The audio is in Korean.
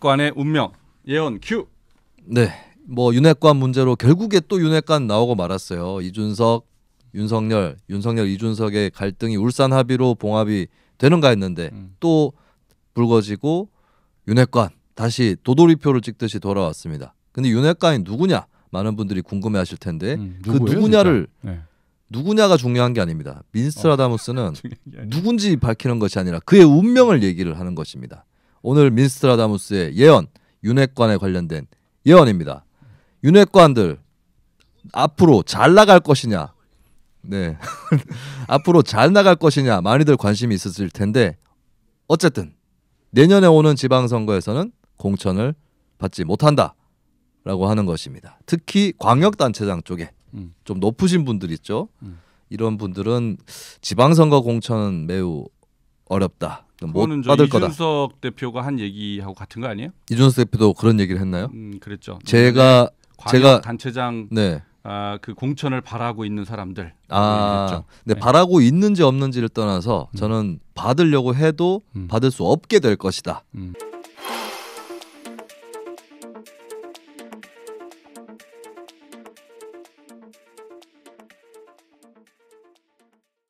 윤핵관의 운명 예언 큐. 네, 뭐 윤핵관 문제로 결국에 또 윤핵관 나오고 말았어요. 이준석, 윤석열, 윤석열, 이준석의 갈등이 울산 합의로 봉합이 되는가 했는데 음. 또 불거지고 윤핵관 다시 도돌이표를 찍듯이 돌아왔습니다. 근데 윤핵관이 누구냐? 많은 분들이 궁금해하실 텐데 음, 그 누구냐를 네. 누구냐가 중요한 게 아닙니다. 민스라다무스는 어, 누군지 밝히는 것이 아니라 그의 운명을 얘기를 하는 것입니다. 오늘 민스트라다무스의 예언, 윤회관에 관련된 예언입니다. 윤회관들 앞으로 잘 나갈 것이냐? 네. 앞으로 잘 나갈 것이냐? 많이들 관심이 있었을 텐데 어쨌든 내년에 오는 지방선거에서는 공천을 받지 못한다. 라고 하는 것입니다. 특히 광역단체장 쪽에 음. 좀 높으신 분들 있죠. 음. 이런 분들은 지방선거 공천 은 매우 어렵다. 못 받을 거 이준석 대표가 한 얘기하고 같은 거 아니에요? 이준석 대표도 그런 얘기를 했나요? 음, 그랬죠. 제가 제가 단체장 네. 아, 그 공천을 바라고 있는 사람들. 아, 뭐 네, 네, 바라고 있는지 없는지를 떠나서 음. 저는 받으려고 해도 음. 받을 수 없게 될 것이다. 음.